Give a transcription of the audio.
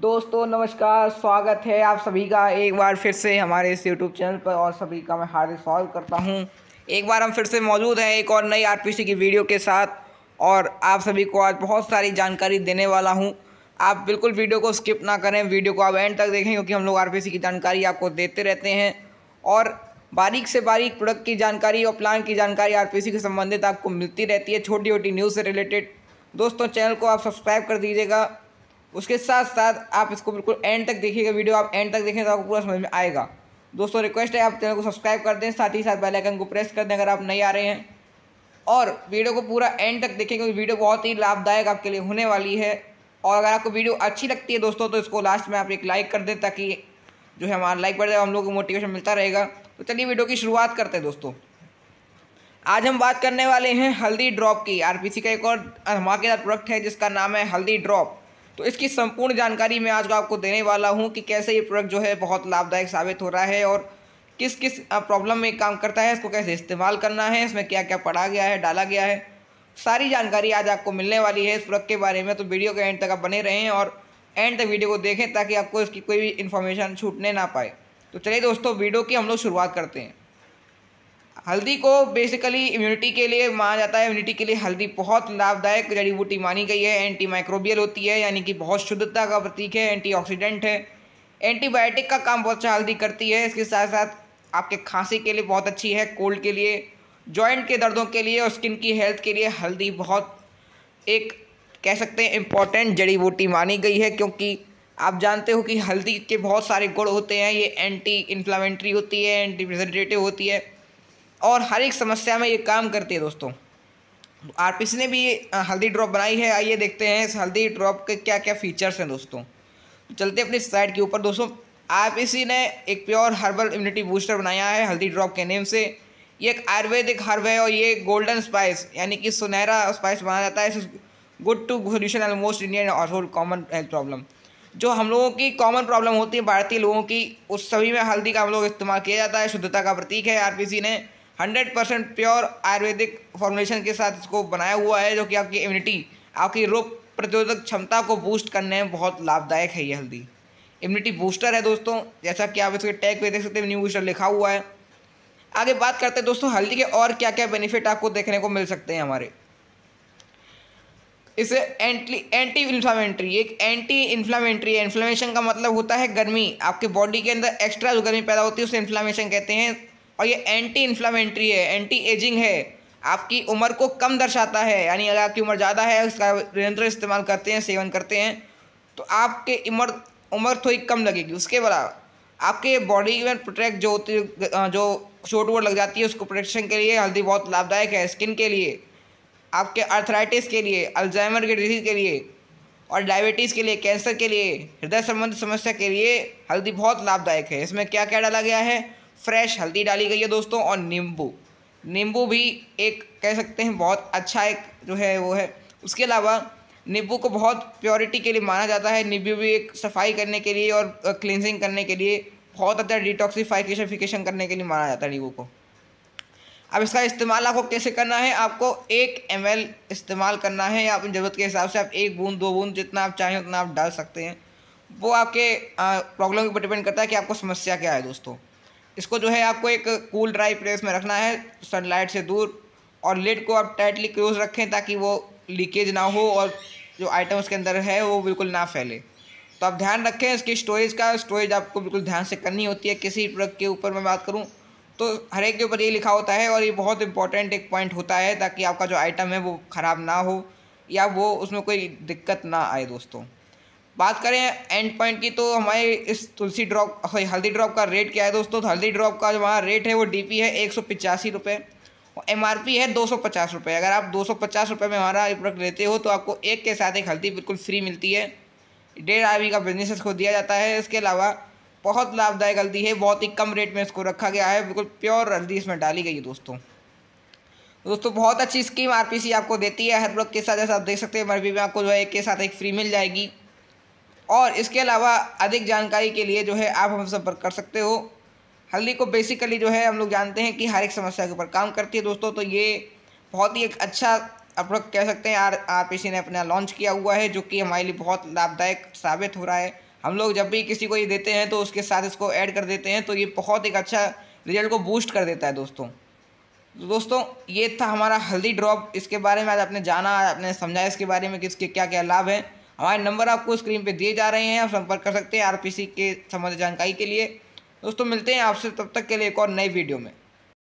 दोस्तों नमस्कार स्वागत है आप सभी का एक बार फिर से हमारे इस यूट्यूब चैनल पर और सभी का मैं हार्दिक स्वागत करता हूं एक बार हम फिर से मौजूद हैं एक और नई आरपीसी की वीडियो के साथ और आप सभी को आज बहुत सारी जानकारी देने वाला हूं आप बिल्कुल वीडियो को स्किप ना करें वीडियो को आप एंड तक देखें क्योंकि हम लोग आर की जानकारी आपको देते रहते हैं और बारीक से बारीक प्रोडक्ट की जानकारी और प्लान की जानकारी आर से संबंधित आपको मिलती रहती है छोटी छोटी न्यूज़ से रिलेटेड दोस्तों चैनल को आप सब्सक्राइब कर दीजिएगा उसके साथ साथ आप इसको बिल्कुल एंड तक देखिएगा वीडियो आप एंड तक देखें तो आपको पूरा समझ में आएगा दोस्तों रिक्वेस्ट है आप चैनल को सब्सक्राइब कर दें साथ ही साथ बेल आइकन को प्रेस कर दें अगर आप नहीं आ रहे हैं और वीडियो को पूरा एंड तक देखें क्योंकि वीडियो बहुत ही लाभदायक आपके लिए होने वाली है और अगर आपको वीडियो अच्छी लगती है दोस्तों तो इसको लास्ट में आप एक लाइक कर दें ताकि जो है हमारा लाइक बढ़ जाए हम लोग को मोटिवेशन मिलता रहेगा तो चलिए वीडियो की शुरुआत करते हैं दोस्तों आज हम बात करने वाले हैं हल्दी ड्रॉप की सी का एक और धमाकेदार प्रोडक्ट है जिसका नाम है हल्दी ड्रॉप तो इसकी संपूर्ण जानकारी मैं आज आपको देने वाला हूँ कि कैसे ये प्रोडक्ट जो है बहुत लाभदायक साबित हो रहा है और किस किस प्रॉब्लम में काम करता है इसको कैसे इस्तेमाल करना है इसमें क्या क्या पढ़ा गया है डाला गया है सारी जानकारी आज आपको मिलने वाली है इस प्रोडक्ट के बारे में तो वीडियो के एंड तक आप बने रहें और एंड तक वीडियो को देखें ताकि आपको इसकी कोई भी इन्फॉर्मेशन छूटने ना पाए तो चलिए दोस्तों वीडियो की हम लोग शुरुआत करते हैं हल्दी को बेसिकली इम्यूनिटी के लिए माना जाता है इम्यूनिटी के लिए हल्दी बहुत लाभदायक जड़ी बूटी मानी गई है एंटी माइक्रोबियल होती है यानी कि बहुत शुद्धता का प्रतीक है ऑक्सीडेंट है एंटीबायोटिक का काम बहुत अच्छा हल्दी करती है इसके साथ साथ आपके खांसी के लिए बहुत अच्छी है कोल्ड के लिए जॉइंट के दर्दों के लिए और स्किन की हेल्थ के लिए हल्दी बहुत एक कह सकते हैं इम्पॉर्टेंट जड़ी बूटी मानी गई है क्योंकि आप जानते हो कि हल्दी के बहुत सारे गुण होते हैं ये एंटी इन्फ्लामेंट्री होती है एंटी प्रेजेंटेटिव होती है और हर एक समस्या में ये काम करती है दोस्तों आर ने भी हल्दी ड्रॉप बनाई है आइए देखते हैं इस हल्दी ड्रॉप के क्या क्या फीचर्स हैं दोस्तों चलते अपनी साइड के ऊपर दोस्तों पी सी ने एक प्योर हर्बल इम्यूनिटी बूस्टर बनाया है हल्दी ड्रॉप के नेम से ये एक आयुर्वेदिक हर्ब है और ये गोल्डन स्पाइस यानी कि सुनहरा स्पाइस बनाया जाता है good to solution almost Indian और कॉमन हेल्थ प्रॉब्लम जो हम लोगों की कॉमन प्रॉब्लम होती है भारतीय लोगों की उस सभी में हल्दी का हम लोग इस्तेमाल किया जाता है शुद्धता का प्रतीक है आर ने hundred percent pure Ayurvedic formulation के साथ इसको बनाया हुआ है जो कि आपकी इम्यूनिटी आपकी रोग प्रतिरोधक क्षमता को बूस्ट करने में बहुत लाभदायक है ये हल्दी इम्यूनिटी बूस्टर है दोस्तों जैसा कि आप इसके टैग पे देख सकते हैं न्यू बूस्टर लिखा हुआ है आगे बात करते हैं दोस्तों हल्दी के और क्या क्या बेनिफिट आपको देखने को मिल सकते हैं हमारे इसे एंटी एंटी इन्फ्लामेंट्री एक एंटी इन्फ्लामेंट्री है इन्फ्लामेशन का मतलब होता है गर्मी आपके बॉडी के अंदर एक्स्ट्रा जो गर्मी पैदा होती है उसे इन्फ्लामेशन कहते हैं और ये एंटी इन्फ्लामेंट्री है एंटी एजिंग है आपकी उम्र को कम दर्शाता है यानी अगर आपकी उम्र ज़्यादा है उसका निरंतर इस्तेमाल करते हैं सेवन करते हैं तो आपके उम्र उम्र थोड़ी कम लगेगी उसके बराबर आपके बॉडी में प्रोटेक्ट जो होती जो चोट वोट लग जाती है उसको प्रोटेक्शन के लिए हल्दी बहुत लाभदायक है स्किन के लिए आपके अर्थराइटिस के लिए अल्जाइमर के डिजीज़ के लिए और डायबिटीज़ के लिए कैंसर के लिए हृदय संबंधी समस्या के लिए हल्दी बहुत लाभदायक है इसमें क्या क्या डाला गया है फ्रेश हल्दी डाली गई है दोस्तों और नींबू नींबू भी एक कह सकते हैं बहुत अच्छा एक जो है वो है उसके अलावा नींबू को बहुत प्योरिटी के लिए माना जाता है नींबू भी एक सफाई करने के लिए और क्लिनजिंग करने के लिए बहुत अच्छा डिटॉक्सीफाइकेशनफिकेशन करने के लिए माना जाता है नींबू को अब इसका इस्तेमाल आपको कैसे करना है आपको एक एम इस्तेमाल करना है या अपनी ज़रूरत के हिसाब से आप एक बूंद दो बूंद जितना आप चाहें उतना आप डाल सकते हैं वो आपके प्रॉब्लम पर डिपेंड करता है कि आपको समस्या क्या है दोस्तों इसको जो है आपको एक कूल ड्राई प्लेस में रखना है सनलाइट से दूर और लिड को आप टाइटली क्लोज रखें ताकि वो लीकेज ना हो और जो आइटम उसके अंदर है वो बिल्कुल ना फैले तो आप ध्यान रखें इसकी स्टोरेज का स्टोरेज आपको बिल्कुल ध्यान से करनी होती है किसी प्रोडक्ट के ऊपर मैं बात करूँ तो हर एक के ऊपर ये लिखा होता है और ये बहुत इंपॉर्टेंट एक पॉइंट होता है ताकि आपका जो आइटम है वो ख़राब ना हो या वो उसमें कोई दिक्कत ना आए दोस्तों बात करें एंड पॉइंट की तो हमारे इस Tulsi drop sorry Haldi drop का रेट क्या है दोस्तों तो हल्दी ड्रॉप का जो हमारा रेट है वो डीपी है एक सौ पिचासी रुपये और एम है दो सौ पचास रुपये अगर आप दो सौ पचास रुपये में हमारा ये प्रोडक्ट लेते हो तो आपको एक के साथ एक हल्दी बिल्कुल फ्री मिलती है डेढ़ आर का बिजनेस इसको दिया जाता है इसके अलावा बहुत लाभदायक हल्दी है बहुत ही कम रेट में इसको रखा गया है बिल्कुल प्योर हल्दी इसमें डाली गई है दोस्तों दोस्तों बहुत अच्छी स्कीम सी आपको देती है हर प्रोडक्ट के साथ जैसा आप देख सकते हैं एम में आपको जो है एक के साथ एक फ्री मिल जाएगी और इसके अलावा अधिक जानकारी के लिए जो है आप हम संपर्क कर सकते हो हल्दी को बेसिकली जो है हम लोग जानते हैं कि हर एक समस्या के ऊपर काम करती है दोस्तों तो ये बहुत ही एक अच्छा अप्रोच कह सकते हैं आर आर पी सी ने अपना लॉन्च किया हुआ है जो कि हमारे लिए बहुत लाभदायक साबित हो रहा है हम लोग जब भी किसी को ये देते हैं तो उसके साथ इसको ऐड कर देते हैं तो ये बहुत एक अच्छा रिजल्ट को बूस्ट कर देता है दोस्तों तो दोस्तों ये था हमारा हल्दी ड्रॉप इसके बारे में आज आपने जाना आपने समझाया इसके बारे में कि इसके क्या क्या लाभ हैं हमारे नंबर आपको स्क्रीन पे दिए जा रहे हैं आप संपर्क कर सकते हैं आरपीसी के संबंधित जानकारी के लिए दोस्तों मिलते हैं आपसे तब तक के लिए एक और नई वीडियो में